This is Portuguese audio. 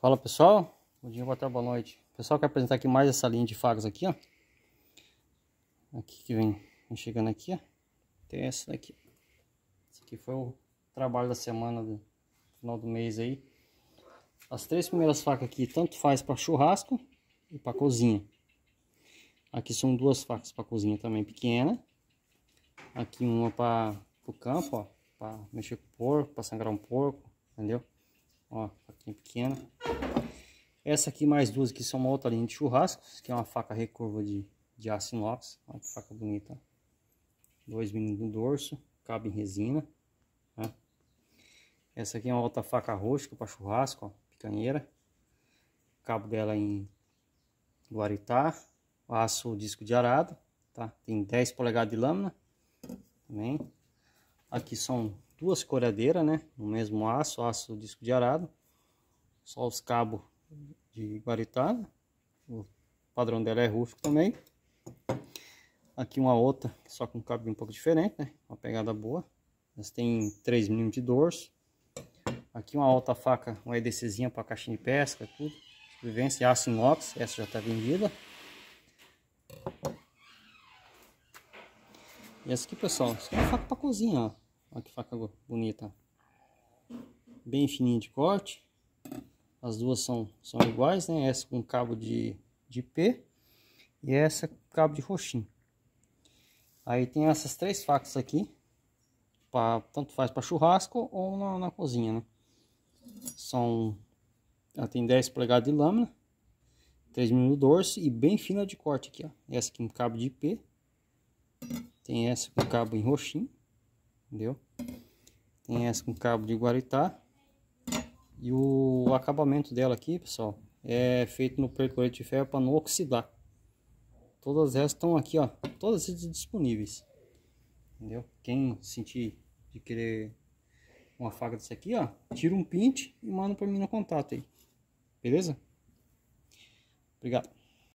Fala pessoal, bom dia, boa tarde, boa noite. Pessoal, quero apresentar aqui mais essa linha de facas aqui, ó. Aqui que vem, vem chegando aqui, ó. Tem essa daqui. Esse aqui foi o trabalho da semana, do final do mês aí. As três primeiras facas aqui, tanto faz para churrasco e para cozinha. Aqui são duas facas para cozinha também pequena. Aqui uma para o campo, ó. Para mexer com o porco, para sangrar um porco, entendeu? Ó, aqui pequena. Essa aqui, mais duas aqui, são uma outra linha de churrascos, que é uma faca recurva de, de aço inox. Olha que faca bonita. Dois meninos no dorso, cabe em resina. Né? Essa aqui é uma outra faca roxa para churrasco, ó, picanheira. cabo dela em guaritá. Aço disco de arado, tá? Tem 10 polegadas de lâmina também. Aqui são duas coradeiras, né? No mesmo aço, aço disco de arado. Só os cabos de guaritara. O padrão dela é rústico também. Aqui uma outra, só com um cabo um pouco diferente, né? Uma pegada boa. Elas têm 3 mm de dorso. Aqui uma alta faca, uma EDCzinha para caixinha de pesca, tudo. Vivência aço inox, essa já está vendida. E essa aqui, pessoal, essa aqui é uma faca para cozinha, ó. Olha que faca bonita. Bem fininha de corte. As duas são, são iguais, né? Essa com cabo de, de P e essa com cabo de roxinho. Aí tem essas três facas aqui, pra, tanto faz para churrasco ou na, na, cozinha, né? São, ela tem 10 polegadas de lâmina, 3 mm dorso e bem fina de corte aqui, ó. Essa aqui com cabo de IP, tem essa com cabo em roxinho, entendeu? Tem essa com cabo de guaritá e o acabamento dela aqui, pessoal, é feito no percolete de ferro para não oxidar. Todas elas estão aqui, ó. Todas disponíveis. Entendeu? Quem sentir de querer uma faca dessa aqui, ó. Tira um pinte e manda para mim no contato aí. Beleza? Obrigado.